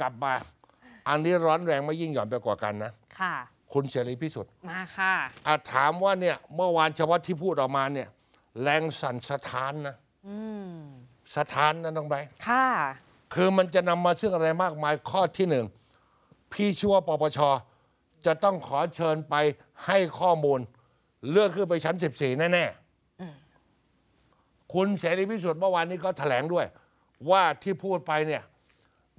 กลับมาอันนี้ร้อนแรงไม่ยิ่งหย่อนไปกว่ากันนะ ค่ะ คุณเฉลีพิสุทธิ์มาค่ะอาถามว่าเนี่ย เมื่อวานเฉพาะที่พูดออกมาเนี่ย แรงสั่นสะท้านนะสะท้านนะน้องใบค่ะ คือมันจะนำมาซึ่งอะไรมากมายข้อที่หนึ่งพี่ชั่วปปชจะต้องขอเชิญไปให้ข้อมูล เลือกขึ้นไปชั้นสสิบี่แน่ๆคุณเสรีพิสุทธิ์เมื่อวานนี้ก็แถลงด้วย ว่าที่พูดไปเนี่ย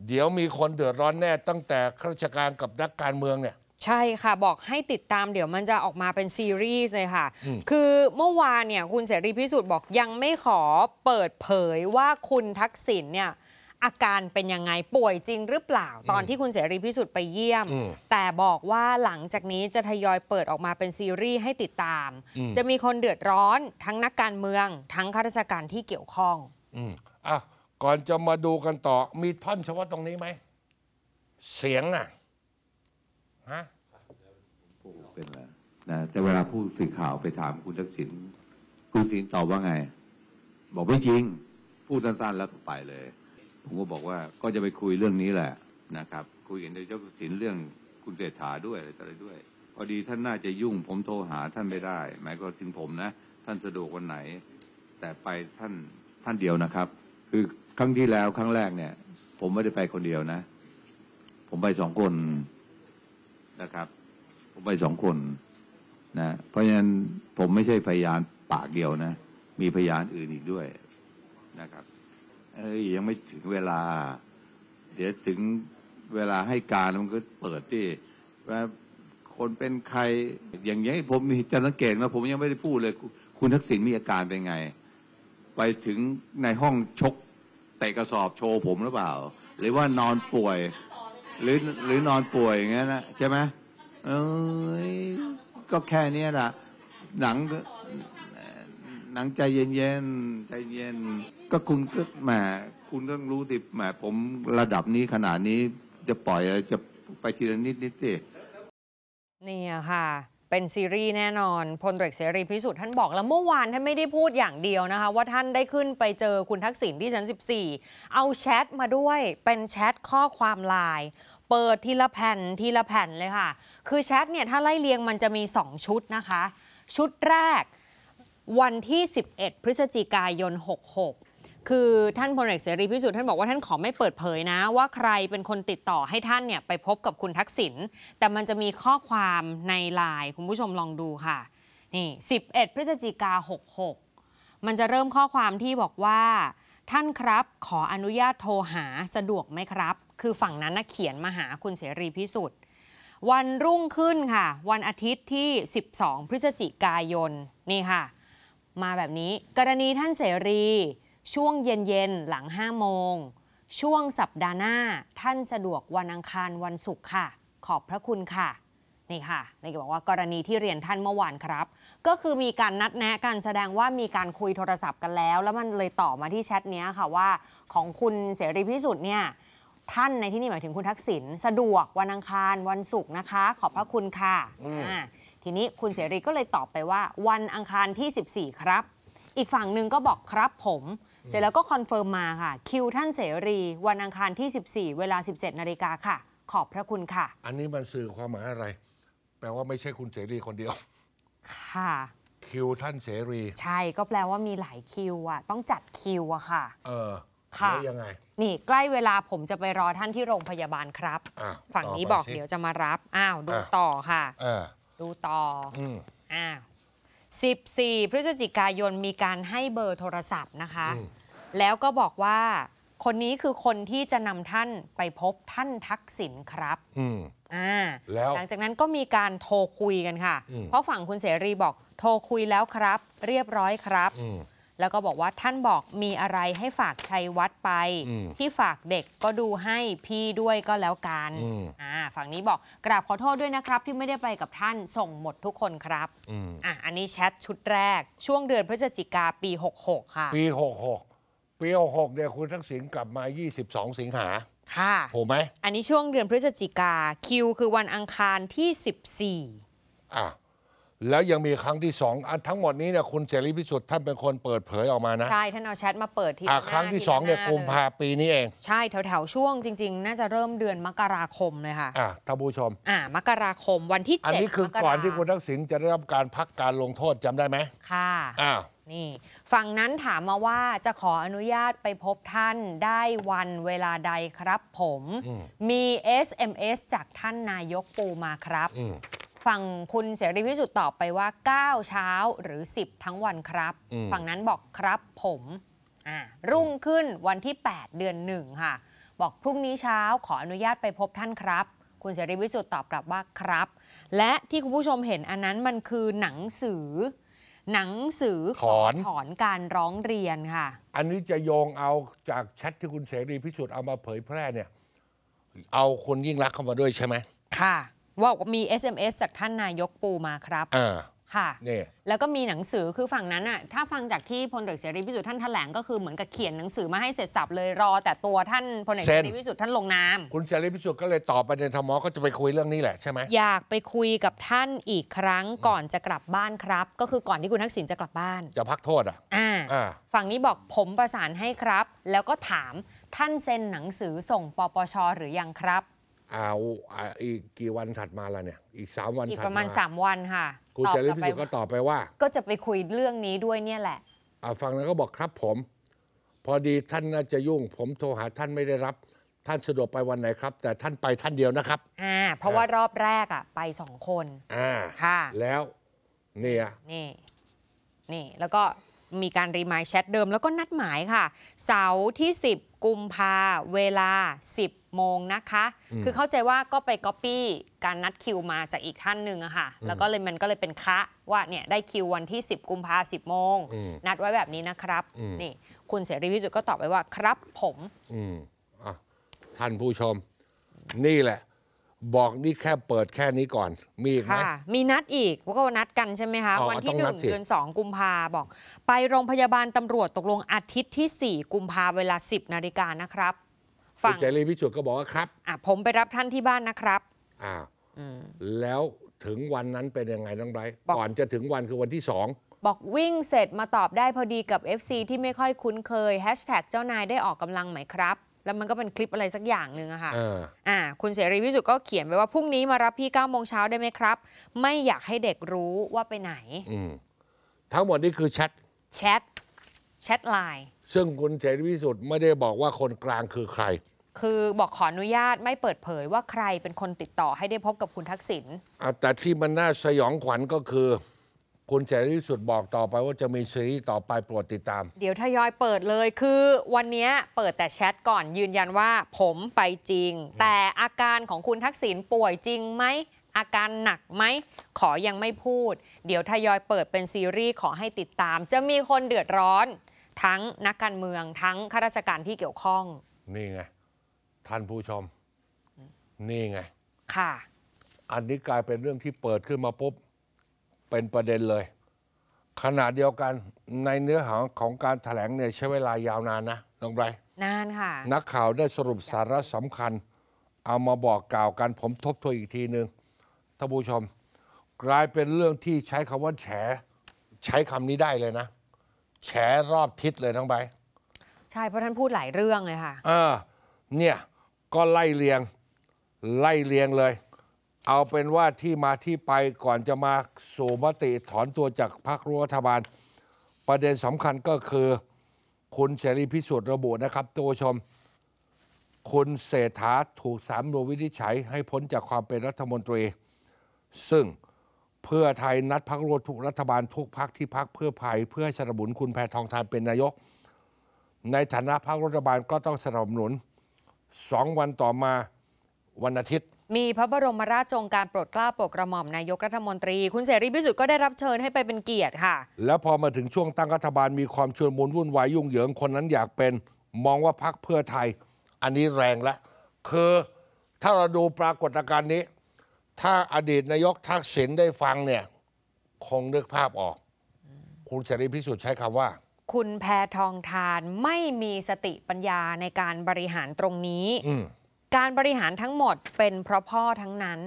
เดี๋ยวมีคนเดือดร้อนแน่ตั้งแต่ข้าราชการกับนักการเมืองเนี่ย ใช่ค่ะบอกให้ติดตามเดี๋ยวมันจะออกมาเป็นซีรีส์เลยค่ะ คือเมื่อวานเนี่ยคุณเสรีพิสุทธิ์บอกยังไม่ขอเปิดเผยว่าคุณทักษิณเนี่ยอาการเป็นยังไงป่วยจริงหรือเปล่าตอนที่คุณเสรีพิสุทธิ์ไปเยี่ยม แต่บอกว่าหลังจากนี้จะทยอยเปิดออกมาเป็นซีรีส์ให้ติดตาม จะมีคนเดือดร้อนทั้งนักการเมือง ทั้งข้าราชการที่เกี่ยวข้องอ่ะก่อนจะมาดูกันต่อมีท่อนเฉพาะตรงนี้ไหม เสียงอ่ะฮะเป็นไรนะ แต่เวลาผู้สื่อข่าวไปถาม คุณทักษิณคุณทักษิณตอบว่าไง บอกไม่จริงพูดสั้นๆแล้วก็ไปเลย ผมก็บอกว่าก็จะไปคุยเรื่องนี้แหละนะครับคุยกันในเจ้าทักษิณเรื่องคุณเศรษฐาด้วยอะไรต่ออะไรด้วย พอดีท่านน่าจะยุ่งผมโทรหาท่านไม่ได้หมายก็ถึงผมนะ ท่านสะดวกวันไหน แต่ไปท่านท่านเดียวนะครับคือครั้งที่แล้วครั้งแรกเนี่ย ผมไม่ได้ไปคนเดียวนะผมไปสองคนนะครับ ผมไปสองคนนะเพราะฉะนั้นผมไม่ใช่พยาน ปากเดียวนะ มีพยานอื่นอีกด้วย นะครับ เอ้ยยังไม่ถึงเวลา เดี๋ยวถึงเวลาให้การ มันก็เปิดที่ว่าคนเป็นใครอย่างนี้ผมจะสังเกตว่า ผมยังไม่ได้พูดเลยคุณทักษิณมีอาการเป็นไง ไปถึงในห้องชกเตะกระสอบโชว์ผมหรือเปล่า หรือว่านอนป่วยหรือหรือนอนป่วยอย่างเงี้ยนะ ใช่ไหมเอ้ยก็แค่นี้แหละหนังหนังใจเย็นๆใจเย็น ก็คุณก็แหมคุณต้องรู้ดิแหมผมระดับนี้ ขนาดนี้จะปล่อยจะไปทีละนิดนิดสิเนี่ยค่ะเป็นซีรีส์แน่นอนพลตรวเสรีพิสุทธิ์ท่านบอกแล้วเมื่อวานท่านไม่ได้พูดอย่างเดียวนะคะว่าท่านได้ขึ้นไปเจอคุณทักษิณที่ชั้น14 เอาแชทมาด้วยเป็นแชทข้อความลาย เปิดทีละแผ่นทีละแผ่นเลยค่ะ คือแชทเนี่ย ถ้าไล่เรียงมันจะมี 2 ชุดนะคะ ชุดแรกวันที่ 11 พฤศจิกายน 66คือ ท่านพลเอกเสรีพิสุทธิ์ท่านบอกว่าท่านขอไม่เปิดเผยนะ ว่าใครเป็นคนติดต่อให้ท่านเนี่ยไปพบกับคุณทักษิณแต่มันจะมีข้อความในไลน์คุณผู้ชมลองดูค่ะ นี่ 11 พฤศจิกา66 มันจะเริ่มข้อความที่บอกว่าท่านครับขออนุญาตโทรหาสะดวกไหมครับ คือฝั่งนั้นนะเขียนมาหาคุณเสรีพิสุทธิ์วันรุ่งขึ้นค่ะวันอาทิตย์ที่ 12พฤศจิกายนนี่ค่ะ มาแบบนี้ กรณีท่านเสรีช่วงเย็นๆ หลัง5โมง ช่วงสัปดาห์หน้า ท่านสะดวกวันอังคารวันศุกร์ค่ะ ขอบพระคุณค่ะ นี่ค่ะนีกยบอกว่ากรณีที่เรียนท่านเมื่อวานครับ ก็คือมีการนัดแนะ การแสดงว่ามีการคุยโทรศัพท์กันแล้ว แล้วมันเลยต่อมาที่แชทนี้ค่ะว่า ของคุณเสรีพิสุทธิ์เนี่ยท่านในที่นี่หมายถึงคุณทักษิณสะดวกวันอังคารวันศุกร์นะคะ ขอบพระคุณค่ะทีนี้คุณเสรีก็เลยตอบไปว่า วันอังคารที่ 14 ครับ อีกฝั่งหนึ่งก็บอกครับผมเสร็จแล้ว ก็คอนเฟิร์มมาค่ะ คิวท่านเสรี วันอังคารที่ 14เวลา 17นาฬิกาค่ะ ขอบพระคุณค่ะ อันนี้มันสื่อความหมายอะไร แปลว่าไม่ใช่คุณเสรีคนเดียว ค่ะ คิวท่านเสรี ใช่ก็แปลว่ามีหลายคิวอะต้องจัดคิวอะค่ะ เออค่ะยังไง นี่ใกล้เวลาผมจะไปรอท่านที่โรงพยาบาลครับฝั่งนี้บอกเดี๋ยวจะมารับอ้าวดูต่อค่ะ เออดูต่อออ้าว14พฤศจิกายนมีการให้เบอร์โทรศัพท์นะคะ แล้วก็บอกว่าคนนี้คือคนที่จะนำท่านไปพบท่านทักษิณครับอ่าหลังจากนั้นก็มีการโทรคุยกันค่ะ เพราะฝั่งคุณเสรีบอก โทรคุยแล้วครับ เรียบร้อยครับแล้วก็บอกว่าท่านบอกมีอะไรให้ฝากชัยวัดไป ที่ฝากเด็กก็ดูให้พี่ด้วยก็แล้วกันอ่าฝั่งนี้บอกกราบขอโทษด้วยนะครับ ที่ไม่ได้ไปกับท่านส่งหมดทุกคนครับอ่าอันนี้แชทชุดแรก ช่วงเดือนพฤศจิกาปี 66 ค่ะ ปี66ปี66เดี๋ยคุณทั้งสิงกลับมา 22 สิงหาค่ะถูกไหมอันนี้ช่วงเดือนพฤศจิกาคิว คือวันอังคารที่ 14อ่าแล้วยังมีครั้งที่สองอันทั้งหมดนี้เนี่ยคุณเสรีพิสุทธิ์ท่านเป็นคนเปิดเผยออกมานะ ใช่ ท่านเอาแชทมาเปิดทีละอ่าครั้งที่สองเนี่ยกุมภาปีนี้เอง ใช่แถวแถวๆช่วงจริงๆ น่าจะเริ่มเดือนมกราคมเลยค่ะอ่ะท่านผู้ชมอ่ามกราคมวันที่เจ็ดอันนี้คือก่อนที่คุณทักษิณจะได้รับการพักการลงโทษจำได้ไหมค่ะอ่านี่ฝั่งนั้นถามมาว่าจะขออนุญาตไปพบท่านได้วันเวลาใดครับ ผมอมมี SMS จากท่านนายกปูมาครับฝั่งคุณเสรีพิสุทธิ์ตอบไปว่า9เช้าหรือ10ทั้งวันครับฝั่งนั้นบอกครับผมรุ่งขึ้นวันที่ 8 เดือนหนึ่งค่ะ บอกพรุ่งนี้เช้าขออนุญาตไปพบท่านครับ คุณเสรีพิสุทธิ์ตอบกลับว่าครับ และที่คุณผู้ชมเห็นอันนั้นมันคือหนังสือ หนังสือขอถอนการร้องเรียนค่ะ อันนี้จะโยงเอาจากแชทที่คุณเสรีพิสุทธิ์เอามาเผยแพร่เนี่ย เอาคนยิ่งรักเข้ามาด้วยใช่ไหมค่ะว่ามี SMS จากท่านนายกปูมาครับ ค่ะนี่แล้วก็มีหนังสือคือฝั่งนั้นอ่ะถ้าฟังจากที่พลเอกเสรีพิสุทธิ์ท่านแถลงก็คือเหมือนกับเขียนหนังสือมาให้เสร็จสับเลยรอแต่ตัวท่านพลเอกเสรีพิสุทธิ์ท่านลงนาม คุณเสรีพิสุทธิ์ก็เลยตอบประเด็นธมอก็จะไปคุยเรื่องนี้แหละใช่ไหมอยากไปคุยกับท่านอีกครั้งก่อนจะกลับบ้านครับ ก็คือก่อนที่คุณทักษิณจะกลับบ้าน จะพักโทษอ่ะอ่าฝั่งนี้บอกผมประสานให้ครับ แล้วก็ถามท่านเซ็นหนังสือส่งปปช หรือยังครับเอาออีกกี่วันถัดมาละเนี่ย อีกสามวันอีกถัดประมาณสามวันค่ะคุณจจรีบพิสุทธิก็ตอบไปว่า ก็จะไปคุยเรื่องนี้ด้วยเนี่ยแหละอาฟังแล้วก็บอกครับผม พอดีท่านน่าจะยุ่ง ผมโทรหาท่านไม่ได้รับ ท่านสะดวกไปวันไหนครับ แต่ท่านไปท่านเดียวนะครับ อ่า เพราะว่ารอบแรกอ่ะ ไปสองคนอ่าค่ะ แล้วเนี่ยนี่ นี่แล้วก็มีการรีมายแชทเดิมแล้วก็นัดหมายค่ะ เสาร์ที่ 10 กุมภาเวลา 10โมงนะคะ คือเข้าใจว่าก็ไปก๊อปปี้การนัดคิวมาจากอีกท่านหนึ่งอะค่ะ แล้วก็เลยมันก็เลยเป็นคะ ว่าเนี่ยได้คิววันที่ 10 กุมภา10โมงนัดไว้แบบนี้นะครับ นี่ คุณเสรีพิสุทธิ์ก็ตอบไปว่าครับผมท่านผู้ชมนี่แหละบอกนี่แค่เปิดแค่นี้ก่อน มีอีกไหมมีนัดอีกว่ากานัดกันใช่ไหมคะวันที่หนึ่งเดือนสองกุมภาบอก ไปโรงพยาบาลตำรวจตกลงอาทิตย์ที่สี่กุมภาเวลาสิบนาฬิกานะครับฟฝั่งเจรีพิจูดก็บอกว่าครับอผมไปรับท่านที่บ้านนะครับ อ่าแล้วถึงวันนั้นเป็นยังไงน้องไบรท์กก่อนจะถึงวันคือวันที่สองบอกวิ่งเสร็จมาตอบได้พอดีกับ FC ที่ไม่ค่อยคุ้นเคยแฮชแท็กเจ้านายได้ออกกำลังไหมครับแล้วมันก็เป็นคลิปอะไรสักอย่างหนึ่งอะค่ะอ่า คุณเสรีพิสุทธิ์ก็เขียนไว้ว่าพรุ่งนี้มารับพี่เก้าโมงเช้าได้ไหมครับ ไม่อยากให้เด็กรู้ว่าไปไหนทั้งหมดนี่คือแชท แชท แชทไลน์ ซึ่งคุณเสรีพิสุทธิ์ไม่ได้บอกว่าคนกลางคือใคร คือบอกขออนุญาตไม่เปิดเผยว่าใครเป็นคนติดต่อให้ได้พบกับคุณทักษิณแต่ที่มันน่าสยองขวัญก็คือคุณเฉลี่สุดบอกต่อไปว่าจะมีซีรีส์ต่อไปโปรดติดตาม เดี๋ยวทยอยเปิดเลยคือวันนี้เปิดแต่แชทก่อนยืนยันว่าผมไปจริง แต่อาการของคุณทักษิณป่วยจริงไหม อาการหนักไหม ขอยังไม่พูด เดี๋ยวทยอยเปิดเป็นซีรีส์ขอให้ติดตาม จะมีคนเดือดร้อน ทั้งนักการเมืองทั้งข้าราชการที่เกี่ยวข้อง นี่ไงท่านผู้ชม นี่ไงค่ะ อันนี้กลายเป็นเรื่องที่เปิดขึ้นมาปุ๊บเป็นประเด็นเลยขณะเดียวกันในเนื้อหาของการถแถลงเนี่ยใช้เวลายาวนานนะน้องไบรนานค่ะ นักข่าวได้สรุปสาระสำคัญ เอามาบอกกล่าวกันผมทบทวนอีกทีหนึ่งท่านผู้ชม กลายเป็นเรื่องที่ใช้คำว่าแฉใช้คำนี้ได้เลยนะแฉรอบทิศเลยน้องไบใช่ เพราะท่านพูดหลายเรื่องเลยค่ะเออเนี่ย ก็ไล่เรียง ไล่เรียงเลยเอาเป็นว่าที่มาที่ไปก่อนจะมาสู่มติถอนตัวจากพรรครัฐบาล ประเด็นสำคัญก็คือคุณเสรีพิสุทธิ์ระบุนะครับตัวชมคุณเศรษฐาถูกสามนูวินิจฉัยให้พ้นจากความเป็นรัฐมนตรี ซึ่งเพื่อไทยนัดพักรวมทุกรัฐบาล ทุกพักที่พักเพื่อไายเพื่อสนับสนุนคุณแพทองทานเป็นนายก ในฐานะพักรัฐบาลก็ต้องสนับสนุนสองวันต่อมาวันอาทิตย์มีพระบรมราชโองการโปรดเกล้าโปรดกระหม่อมนายกรัฐมนตรี คุณเสรีพิสุทธิ์ก็ได้รับเชิญให้ไปเป็นเกียรติค่ะ แล้วพอมาถึงช่วงตั้งรัฐบาลมีความชวนมุนวุ่นวายยุ่งเหยิง คนนั้นอยากเป็นมองว่าพักเพื่อไทย อันนี้แรงละคือถ้าเราดูปรากฏการณ์นี้ ถ้าอดีตนายกทักษิณได้ฟังเนี่ย คงนึกภาพออก คุณเสรีพิสุทธิ์ใช้คำว่า คุณแพทองทานไม่มีสติปัญญาในการบริหารตรงนี้การบริหารทั้งหมดเป็นเพราะพ่อทั้งนั้น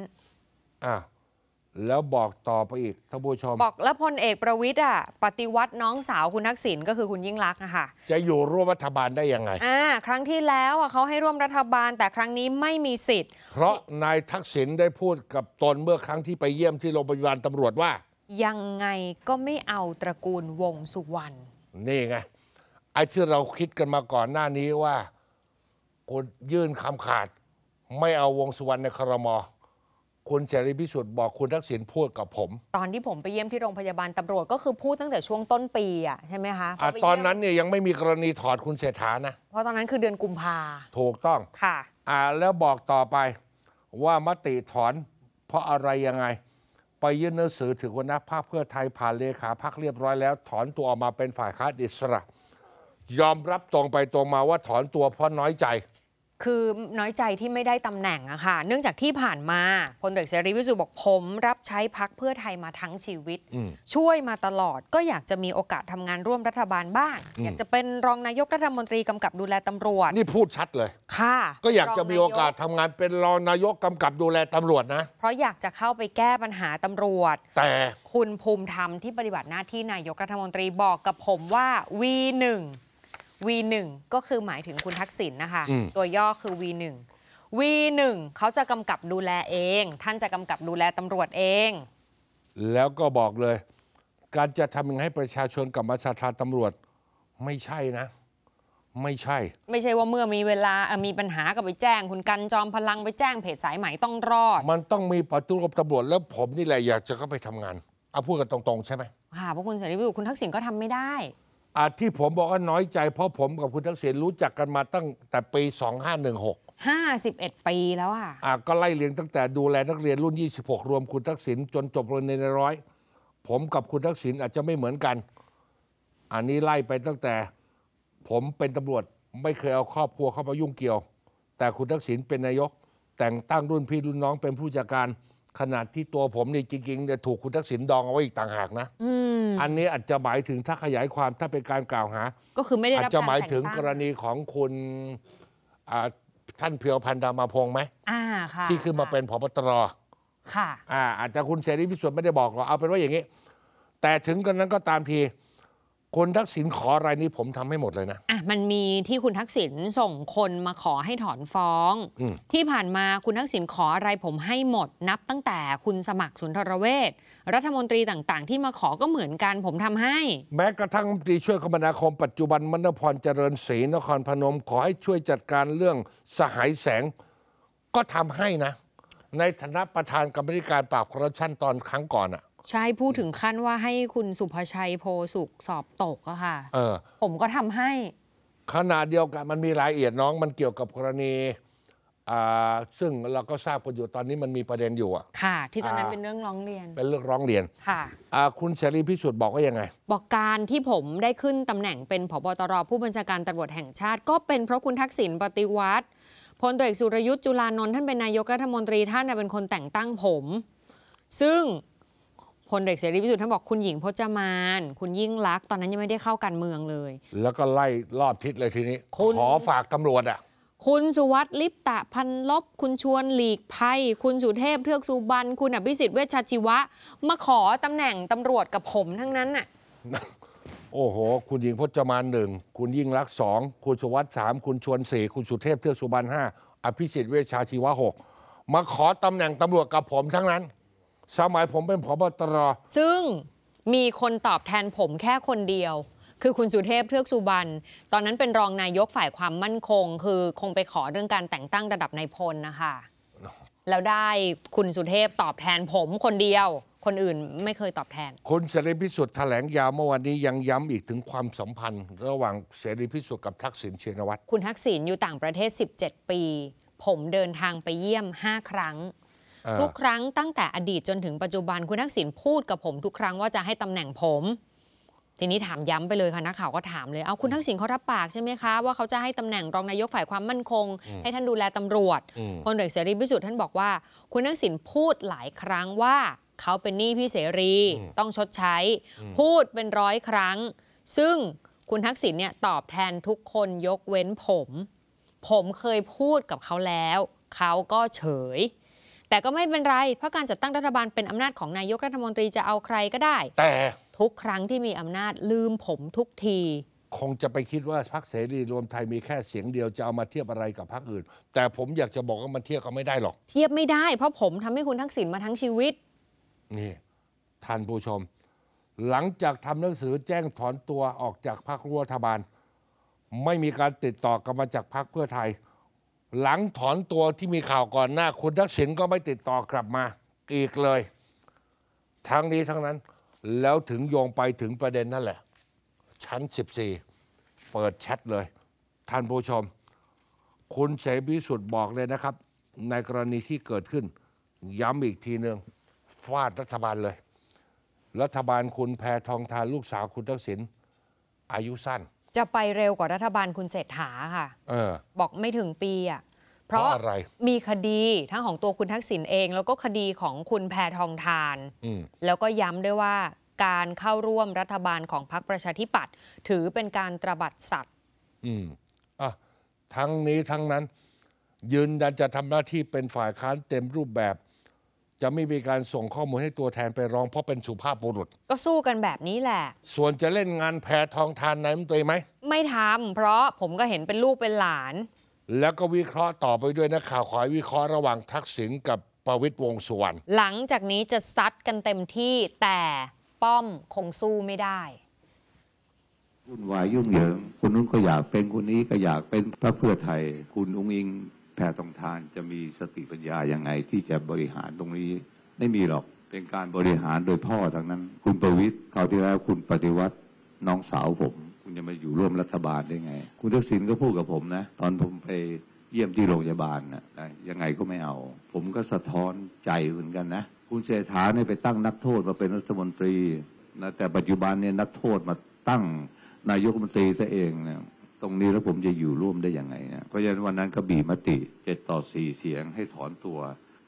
อ่ะ แล้วบอกต่อไปอีกท่านผู้ชม บอกแล้วพลเอกประวิทย์อ่ะปฏิวัติน้องสาวคุณทักษิณก็คือคุณยิ่งรักษ์ะคะจะอยู่ร่วมรัฐบาลได้ยังไงอ่าครั้งที่แล้วอ่ะเขาให้ร่วมรัฐบาล แต่ครั้งนี้ไม่มีสิทธิ์ เพราะนายทักษิณได้พูดกับตนเมื่อครั้งที่ไปเยี่ยมที่โรงพยาบาลตำรวจว่ายังไงก็ไม่เอาตระกูลวงสุวรรณนี่ไงไอ้ที่เราคิดกันมาก่อนหน้านี้ว่าคนยื่นคำขาดไม่เอาวงสุวรรณในครมคุณเฉลีพิสุทธิ์บอกคุณทักษิณพูดกับผม ตอนที่ผมไปเยี่ยมที่โรงพยาบาลตำรวจก็คือพูดตั้งแต่ช่วงต้นปีอ่ะใช่ไหมคะอะตอนนั้นเนี่ยยังไม่มีกรณีถอดคุณเศรษฐานะ เพราะตอนนั้นคือเดือนกุมภาถูกต้อง ค่ะอ่าแล้วบอกต่อไปว่ามติถอนเพราะอะไรยังไง ไปยื่นหนังสือถึงคันนักภาคเพื่อไทยผ่านเลขาพักเรียบร้อย แล้วถอนตัวออกมาเป็นฝ่ายค้านอิสระ ยอมรับตรงไปตรงมาว่าถอนตัวเพราะน้อยใจคือน้อยใจที่ไม่ได้ตำแหน่งอะค่ะ เนื่องจากที่ผ่านมาพลเอกเสรีวิสุทธ์บอกผมรับใช้พักเพื่อไทยมาทั้งชีวิตช่วยมาตลอด ก็อยากจะมีโอกาสทำงานร่วมรัฐบาลบ้าง อยากจะเป็นรองนายกรัฐมนตรีกำกับดูแลตำรวจ นี่พูดชัดเลยค่ะ ก็อยากจะมีโอกาสทำงานเป็นรองนายกกำกับดูแลตำรวจนะ เพราะอยากจะเข้าไปแก้ปัญหาตำรวจ แต่คุณภูมิธรรมที่ปฏิบัติหน้าที่นายกรัฐมนตรีบอกกับผมว่า V1 V1 ก็คือหมายถึงคุณทักษิณนะคะ ตัวย่อคือ V1 V1 เขาจะกำกับดูแลเอง ท่านจะกำกับดูแลตำรวจเอง แล้วก็บอกเลย การจะทำยังไงให้ประชาชนกับมาชาชาตำรวจ ไม่ใช่นะ ไม่ใช่ ไม่ใช่ว่าเมื่อมีเวลามีปัญหาก็ไปแจ้ง คุณกันจอมพลังไปแจ้งเพจสายใหม่ต้องรอดมันต้องมีปฏิรูปตำรวจแล้วผมนี่แหละอยากจะเข้าไปทำงานเอาพูดกันตรงๆใช่ไหมค่ะเพราะคุณเสรีพิุทธิ์คุณทักษิณก็ทำไม่ได้อาที่ผมบอกว่าน้อยใจเพราะผมกับคุณทักษิณรู้จักกันมาตั้ง แต่ปี 2516 51 ปีแล้วอ่ะอ่ะก็ไล่เลียงตั้งแต่ดูแลนักเรียนรุ่น 26 รวมคุณทักษิณจนจบงเรียนในร้อย ผมกับคุณทักษิณอาจจะไม่เหมือนกัน อันนี้ไล่ไปตั้งแต่ผมเป็นตำรวจไม่เคยเอาครอบครัวเข้ามายุ่งเกี่ยว แต่คุณทักษิณเป็นนายก แต่งตั้งรุ่นพี่รุ่นน้องเป็นผู้จัดการขนาดที่ตัวผมนี่จริงๆเนี่ยถูกคุณทักษิณดองเอาไว้อีกต่างหากนะออันนี้อาจจะหมายถึงถ้าขยายความถ้าเป็นการกล่าวหาก็คือไม่ได้อาจรับจะหมายถึงกรณีของคุณท่านเพียวพันธดามาพงษ์ไหมที่ขึ้นมาเป็นผบตร ค่ะ อ่า อาจจะคุณเสรีพิสุทธิ์ไม่ได้บอกหรอกเอาเป็นว่าอย่างนี้แต่ถึงกันนั้นก็ตามทีคนทักษิณขออะไรนี้ผมทำให้หมดเลยนะอ่ะมันมีที่คุณทักษิณส่งคนมาขอให้ถอนฟ้อง ที่ผ่านมาคุณทักษิณขออะไรผมให้หมดนับตั้งแต่คุณสมัครสุนทรเวชรัฐมนตรีต่างๆ ที่มาขอก็เหมือนกันผมทำให้ แม้กระทั่งตีช่วยคมนาคมปัจจุบันมณพรเจริญศรีนครพนม ขอให้ช่วยจัดการเรื่องสหายแสงก็ทำให้นะ ในฐานะประธานกรรมธิการปราบคอร์รัปชันตอนครั้งก่อนอ่ะใช่พูดถึงขั้นว่าให้คุณสุภชัยโพสุขสอบ ตกอะค่ะเออผมก็ทำให้ ขนาดเดียวกันมันมีรายละเอียดน้องมันเกี่ยวกับกรณีอ่าซึ่งเราก็ทราบกันอยู่ตอนนี้มันมีประเด็นอยู่อะค่ะ ที่ตอนนั้นเป็นเรื่องร้องเรียน เป็นเรื่องร้องเรียนค่ะอ่าคุณเฉลีพิสุทธ์บอกว่ายังไง บอกการที่ผมได้ขึ้นตำแหน่งเป็นผบตรผู้บัญชาการตำรวจแห่งชาติ ก็เป็นเพราะคุณทักษิณปฏิวัติพลตรเอกสุรยุทธ์จุลานนท์ท่านเป็นนายกรัฐมนตรี ท่านเป็นคนแต่งตั้งผม ซึ่งพลเอกเสรีพิสุทธิ์ท่านบอกคุณหญิงพจมาน คุณยิ่งลักษณ์ตอนนั้นยังไม่ได้เข้าการเมืองเลย แล้วก็ไล่รอบทิศเลยทีนี้ ขอฝากตำรวจอ่ะ คุณสุวัสดิ์ลิปตะพันลบ คุณชวนหลีกภัย คุณสุเทพเทือกสุบรรณคุณอภิสิทธิ์เวชชาชีวะ มาขอตำแหน่งตำรวจกับผมทั้งนั้นน่ะ โอ้โห คุณหญิงพจมานหนึ่งคุณยิ่งรักษณ์สองคุณสุวัสดิ์สามคุณชวนสี่คุณสุเทพเทือกสุบรรณห้าอภิสิทธิ์เวชชาชีวะหกมาขอตำแหน่งตำรวจกับผมทั้งนั้นสมัยผมเป็นผบตรซึ่งมีคนตอบแทนผมแค่คนเดียว คือคุณสุเทพ เทือกสุบรรณตอนนั้นเป็นรองนายกฝ่ายความมั่นคง คือคงไปขอเรื่องการแต่งตั้งระดับนายพลนะคะแล้วได้คุณสุเทพตอบแทนผม คนเดียว คนอื่นไม่เคยตอบแทน คุณเสรีพิสุทธิ์แถลงยาวเมื่อวานนี้ยังย้ำอีกถึงความสัมพันธ์ ระหว่างเสรีพิสุทธิ์กับทักษิณเชนวัตรคุณทักษิณอยู่ต่างประเทศ 17 ปี ผมเดินทางไปเยี่ยม5ครั้งทุกครั้งตั้งแต่อดีตจนถึงปัจจุบันคุณทักษิณพูดกับผมทุกครั้งว่าจะให้ตำแหน่งผม ทีนี้ถามย้ำไปเลยค่ะนักข่าวก็ถามเลยเอาคุณทักษิณเขารับปากใช่ไหมคะว่าเขาจะให้ตำแหน่งรองนายกฝ่ายความมั่นคง ให้ท่านดูแลตำรวจพลเอกเสรีพิสุทธิ์ท่านบอกว่า คุณทักษิณพูดหลายครั้งว่าเขาเป็นหนี้พี่เสรีต้องชดใช้พูดเป็นร้อยครั้ง ซึ่งคุณทักษิณเนี่ยตอบแทนทุกคนยกเว้นผม ผมเคยพูดกับเขาแล้ว เขาก็เฉยแต่ก็ไม่เป็นไรเพราะการจัดตั้งรัฐบาลเป็นอำนาจของนายกรัฐมนตรีจะเอาใครก็ได้ แต่ทุกครั้งที่มีอำนาจลืมผมทุกที คงจะไปคิดว่าพรรคเสรีรวมไทยมีแค่เสียงเดียวจะเอามาเทียบอะไรกับพรรคอื่น แต่ผมอยากจะบอกว่ามันเทียบก็ไม่ได้หรอก เทียบไม่ได้เพราะผมทำให้คุณทั้งสินมาทั้งชีวิต นี่ท่านผู้ชม หลังจากทำหนังสือแจ้งถอนตัวออกจากพรรครัฐบาล ไม่มีการติดต่อกลับมาจากพรรคเพื่อไทยหลังถอนตัวที่มีข่าวก่อนหน้าคุณทักษิณก็ไม่ติดต่อกลับมา อีกเลย ทั้งนี้ทั้งนั้นแล้วถึงโยงไปถึงประเด็นนั่นแหละ ชั้น 14 เปิดแชทเลย ท่านผู้ชม คุณเสบีสุดบอกเลยนะครับ ในกรณีที่เกิดขึ้น ย้ำอีกทีหนึ่งฟาดรัฐบาลเลย รัฐบาลคุณแพทองทานลูกสาวคุณทักษิณอายุสั้นจะไปเร็วกว่ารัฐบาลคุณเศรษฐาค่ะออบอกไม่ถึงปีอ่ะเพราะะรมีคดีทั้งของตัวคุณทักษิณเอง แล้วก็คดีของคุณแพทองทาน แล้วก็ย้ำด้วยว่าการเข้าร่วมรัฐบาลของพรรคประชาธิปัตย์ถือเป็นการตระบัดสัตว์ อืมอ่ะทั้งนี้ทั้งนั้นยืนยันจะทำหน้าที่เป็นฝ่ายค้านเต็มรูปแบบจะไม่มีการส่งข้อมูลให้ตัวแทนไปร้องเพราะเป็นสุภาพบุรุษ ก็สู้กันแบบนี้แหละ ส่วนจะเล่นงานแพรทองทานนายมนตรีไหมไม่ทำเพราะผมก็เห็นเป็นลูกเป็นหลาน แล้วก็วิเคราะห์ต่อไปด้วยนะข่าวขอยวิเคราะห์ระหว่างทักษิณกับประวิตรวงสุวรรณหลังจากนี้จะซัดกันเต็มที่แต่ป้อมคงสู้ไม่ได้วุ่นวายยุ่งเหยิงคุณนุ้นก็อยากเป็นคุณนี้ก็อยากเป็นพระเพื่อไทยคุณอุ้งอิงพทย์ต้องทานจะมีสติปัญญาอย่างไงที่จะบริหารตรงนี้ไม่มีหรอกเป็นการบริหารโดยพ่อทางนั้น คุณประวิทย์คราวที่แล้วคุณปฏิวัติน้องสาวผม คุณจะมาอยู่ร่วมรัฐบาลได้ไง คุณทักษิณก็พูดกับผมนะตอนผมไปเยี่ยมที่โรงพยาบาลนะยังไงก็ไม่เอา ผมก็สะท้อนใจเหมือนกันนะ คุณเสถาเนี่ยไปตั้งนักโทษมาเป็นรัฐมนตรีนะแต่ปัจจุบันเนี่ยนักโทษมาตั้งนายกรัฐมนตรีซะเองเนี่ยตรงนี้แล้วผมจะอยู่ร่วมได้ยังไงนะ เพราะฉะนั้นวันนั้นก็บีมติเจ็ดต่อสี่เสียงให้ถอนตัว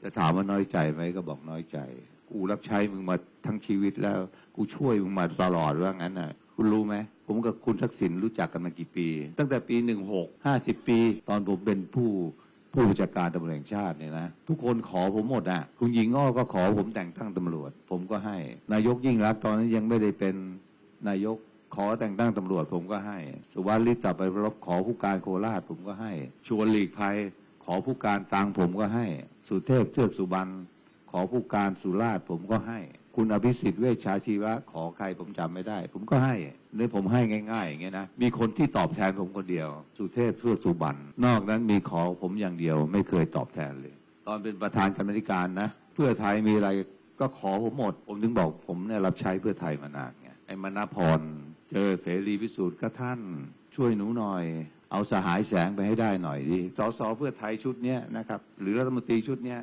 จะถามว่าน้อยใจไหมก็บอกน้อยใจ กูรับใช้มึงมาทั้งชีวิตแล้ว กูช่วยมึงมาตลอดว่างั้นนะ่ะคุณรู้ไหม ผมกับคุณทักษิณรู้จักกันมากี่ปี ตั้งแต่ปีหนึ่งหกห้าสิบปี ตอนผมเป็นผู้ผู้บัญชาการตำรวจแห่งชาติเนี่ยนะ ทุกคนขอผมหมดอ่ะคุณยิงอ้อก็ขอผมแต่งตั้งตำรวจ ผมก็ให้นายกยิ่งรักตอนนั้นยังไม่ได้เป็นนายกขอแต่งตั้งตำรวจผมก็ให้สุวัรณิลิตับไปรบขอผู้การโคราชผมก็ให้ ชวนหลีกภัย ขอผู้การตังผมก็ให้ สุเทพเทือกสุบรรณขอผู้การสุราษฎร์ผมก็ให้ คุณอภิสิทธิ์เวชชาชีวะขอใครผมจำไม่ได้ ผมก็ให้เนี่ยผมให้ง่ายๆอย่างเงี้ยนะมีคนที่ตอบแทนผมคนเดียว สุเทพเทือกสุบรรณนอกนั้นมีขอผมอย่างเดียว ไม่เคยตอบแทนเลย ตอนเป็นประธานกรรมธิการนะเพื่อไทยมีอะไรก็ขอผมหมดผมถึงบอกผมเนี่ยรับใช้เพื่อไทยมานานไงไอ้มณพรเออเสรีพิสูจน์ก็ท่านช่วยหนูหน่อย เอาสหายแสงไปให้ได้หน่อยดิสสเพื่อไทยชุดเนี้ยนะครับหรือรัฐมนตรีชุดเนี้ย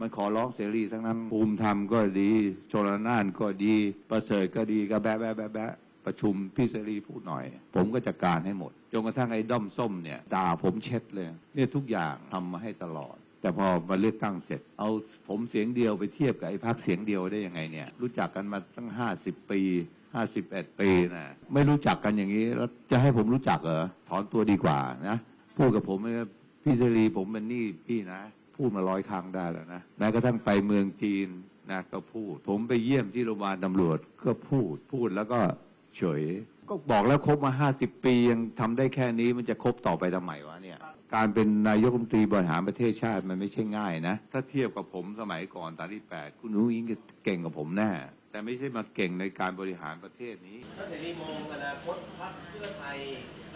มันขอร้องเสรีทั้งนั้นภูมิธรรมก็ดี โชลนานก็ดีประเสริฐก็ดีก็แบะแบะแบะแบะประชุมพี่เสรีพูดหน่อย ผมก็จัดการให้หมดจนกระทั่งไอ้ด้อมส้มเนี่ยด่าผมเช็ดเลยเนี่ยทุกอย่างทำมาให้ตลอด แต่พอมาเลือกตั้งเสร็จ เอาผมเสียงเดียวไปเทียบกับไอ้พักเสียงเดียวได้ยังไงเนี่ยรู้จักกันมาตั้ง50ปีห้าสิบเอ็ดปี นะ ไม่รู้จักกันอย่างนี้แล้ว จะให้ผมรู้จักเหรอถอนตัวดีกว่านะพูดกับผมพี่เสรีผมเป็นนี่พี่นะ พูดมาร้อยครั้งได้แล้วนะแม้กระทั่งไปเมืองจีนนะก็พูด ผมไปเยี่ยมที่โรงพยาบาลตำรวจก็พูดพูดแล้วก็เฉยก็บอกแล้วครบมาห้าสิบปียังทำได้แค่นี้มันจะครบต่อไปทำไมวะเนี่ยการเป็นนายกรัฐมนตรีบริหารประเทศชาติมันไม่ใช่ง่ายนะถ้าเทียบกับผมสมัยก่อนตอนที่แปดคุณนุ้งอิงเก่งกว่าผมแน่แต่ไม่ใช่มาเก่งในการบริหารประเทศนี้ถ้าเสรีมองอนาคตพรรคเพื่อไทย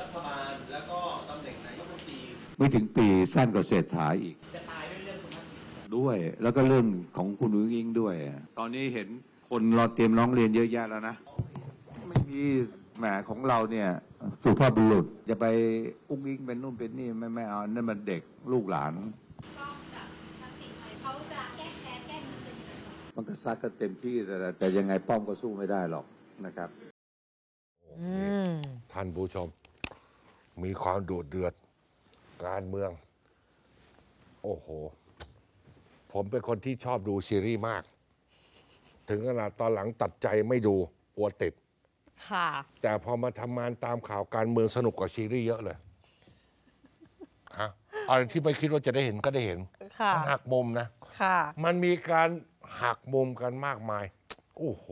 รัฐบาลแล้วก็ตำแหน่งนายกรัฐมนตรีไม่ถึงปีสั้นกว่าเศรษฐาอีก จะตายด้วยเรื่องคุณทักษิณด้วยแล้วก็เรื่องของคุณอุ้งอิงด้วย ตอนนี้เห็นคนรอเตรียมร้องเรียนเยอะแยะแล้วนะ ไม่มีแหมของเราเนี่ยสุภาพบุรุษจะไปอุ้งอิงเป็นนู่นเป็นนี่ไม่ไม่เอานั่นมันเด็กลูกหลานทักษิณไเขาจะมันก็ซัดกันเต็มที่แต่ แต่ยังไงป้อมก็สู้ไม่ได้หรอกนะครับท่านผู้ชม มีความดุเดือด การเมือง โอ้โห ผมเป็นคนที่ชอบดูซีรีส์มาก ถึงขนาดตอนหลังตัดใจไม่ดูกลัวติดแต่พอมาทำงานตามข่าวการเมืองสนุกกว่าซีรีส์เยอะเลยฮะอะไรที่ไม่คิดว่าจะได้เห็นก็ได้เห็นมันหักมุมนะะมันมีการหักมุมกันมากมาย โอ้โห